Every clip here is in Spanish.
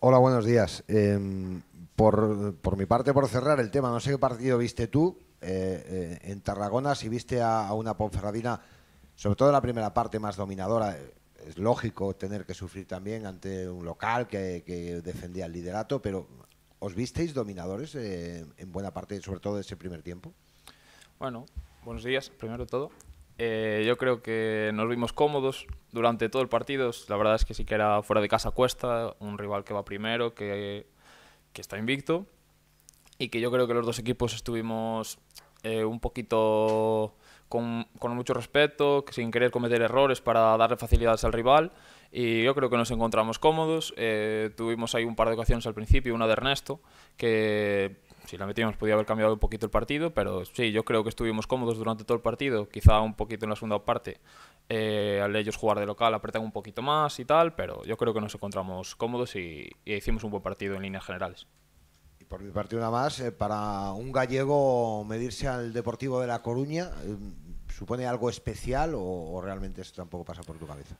Hola, buenos días. Em, por, por, mi parte, por cerrar el tema, no sé qué partido viste tú eh, eh, en Tarragona, si viste a, a, una Ponferradina, sobre todo en la primera parte más dominadora. Eh, es lógico tener que sufrir también ante un local que, defendía el liderato, pero ¿os visteis dominadores en buena parte, sobre todo ese primer tiempo? Bueno, buenos días, primero de todo. Eh, yo creo que nos vimos cómodos durante todo el partido. La verdad es que sí que era fuera de casa cuesta, un rival que va primero, que, que está invicto. Y que yo creo que los dos equipos estuvimos eh, un poquito con, mucho respeto, sin querer cometer errores para darle facilidades al rival. Y yo creo que nos encontramos cómodos. Eh, tuvimos ahí un par de ocasiones al principio, una de Ernesto, que si la metíamos podía haber cambiado un poquito el partido, pero sí, yo creo que estuvimos cómodos durante todo el partido, quizá un poquito en la segunda parte, eh, al ellos jugar de local apretan un poquito más y tal, pero yo creo que nos encontramos cómodos y, hicimos un buen partido en líneas generales. Y por mi parte una más, eh, para un gallego medirse al Deportivo de La Coruña, eh, ¿supone algo especial o, o realmente eso tampoco pasa por tu cabeza?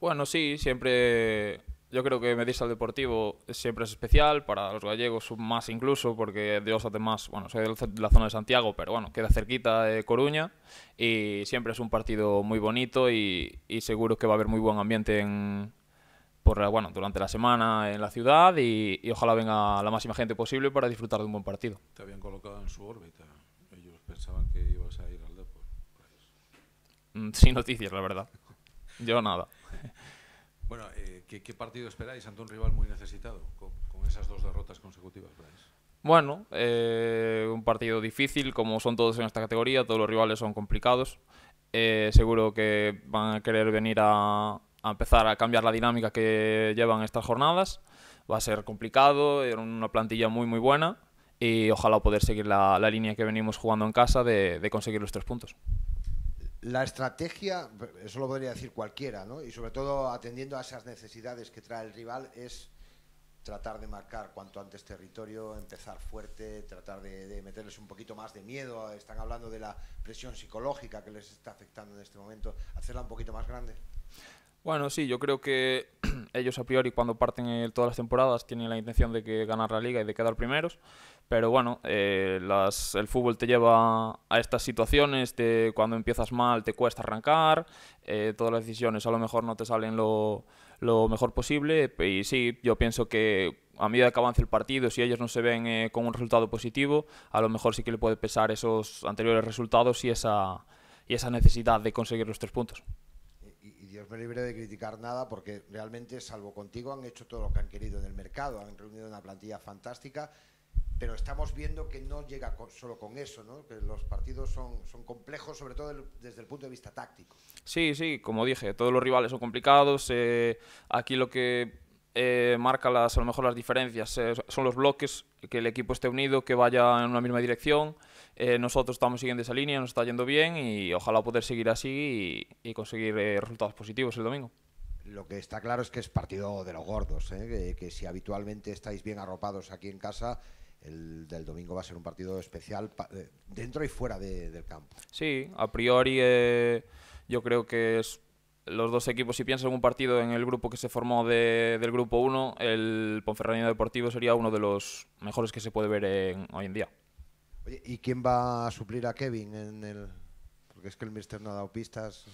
Bueno, sí, siempre yo creo que medirse al deportivo siempre es especial, para los gallegos más incluso, porque Dios además, bueno, soy de la zona de Santiago, pero bueno, queda cerquita de Coruña y siempre es un partido muy bonito y, seguro que va a haber muy buen ambiente por, bueno, durante la semana en la ciudad y, ojalá venga la máxima gente posible para disfrutar de un buen partido. Te habían colocado en su órbita, ellos pensaban que ibas a ir al deporte. Mm, sin noticias, la verdad. Yo nada. Bueno, eh, ¿qué, partido esperáis ante un rival muy necesitado con, esas dos derrotas consecutivas, Bueno, eh, un partido difícil, como son todos en esta categoría, todos los rivales son complicados. Eh, seguro que van a querer venir a, empezar a cambiar la dinámica que llevan estas jornadas. Va a ser complicado, era una plantilla muy muy buena y ojalá poder seguir la, línea que venimos jugando en casa de conseguir los tres puntos. La estrategia, eso lo podría decir cualquiera, y sobre todo atendiendo a esas necesidades que trae el rival, es tratar de marcar cuanto antes territorio, empezar fuerte, tratar de, de, meterles un poquito más de miedo. Están hablando de la presión psicológica que les está afectando en este momento, hacerla un poquito más grande. Bueno, sí, yo creo que ellos a priori cuando parten todas las temporadas tienen la intención de que ganar la liga y de quedar primeros, pero bueno, eh, el fútbol te lleva a estas situaciones, de cuando empiezas mal te cuesta arrancar, eh, todas las decisiones a lo mejor no te salen lo, mejor posible y sí, yo pienso que a medida que avance el partido, si ellos no se ven eh, con un resultado positivo, a lo mejor sí que le puede pesar esos anteriores resultados y esa, y esa necesidad de conseguir los tres puntos. Dios me libre de criticar nada porque realmente, salvo contigo, han hecho todo lo que han querido en el mercado, han reunido una plantilla fantástica, pero estamos viendo que no llega solo con eso, ¿no? que los partidos son, complejos, sobre todo desde el punto de vista táctico. Sí, sí, como dije, todos los rivales son complicados, eh, aquí lo que eh, marca las, a lo mejor las diferencias. Eh, son los bloques, que el equipo esté unido, que vaya en una misma dirección. Eh, nosotros estamos siguiendo esa línea, nos está yendo bien y ojalá poder seguir así y, conseguir resultados positivos el domingo. Lo que está claro es que es partido de los gordos, que, si habitualmente estáis bien arropados aquí en casa, el del domingo va a ser un partido especial dentro y fuera del campo. Sí, a priori yo creo que es los dos equipos, si piensas en un partido en el grupo que se formó de, del grupo 1, el Ponferradina Deportivo sería uno de los mejores que se puede ver en, hoy en día. Oye, ¿y quién va a suplir a Kevin en el...? Porque es que el Mister no ha dado pistas.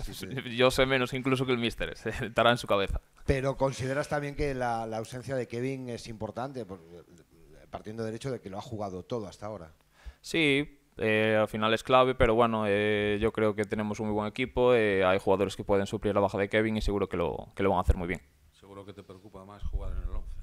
Yo sé menos incluso que el Mister, estará en su cabeza. Pero consideras también que la, la ausencia de Kevin es importante, partiendo del hecho de que lo ha jugado todo hasta ahora. Sí, eh, al final es clave, pero bueno, eh, yo creo que tenemos un muy buen equipo. Eh, hay jugadores que pueden suplir la baja de Kevin y seguro que lo, van a hacer muy bien. Seguro que te preocupa más jugar en el 11.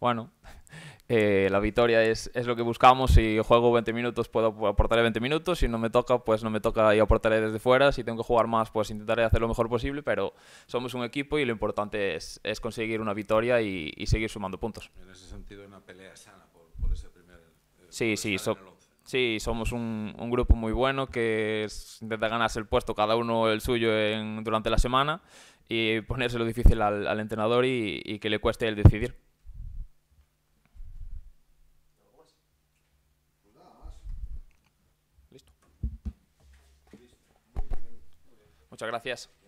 Bueno, la victoria es, lo que buscamos. Si juego 20 minutos, puedo aportar 20 minutos. Si no me toca, pues no me toca y aportaré desde fuera. Si tengo que jugar más, pues intentaré hacer lo mejor posible. Pero somos un equipo y lo importante es, conseguir una victoria y, seguir sumando puntos. En ese sentido, una pelea sana por, ese primer. sí, sí, Sí, somos un, un grupo muy bueno que intenta ganarse el puesto, cada uno el suyo durante la semana y ponérselo difícil al, entrenador y, y que le cueste el decidir. Muchas gracias.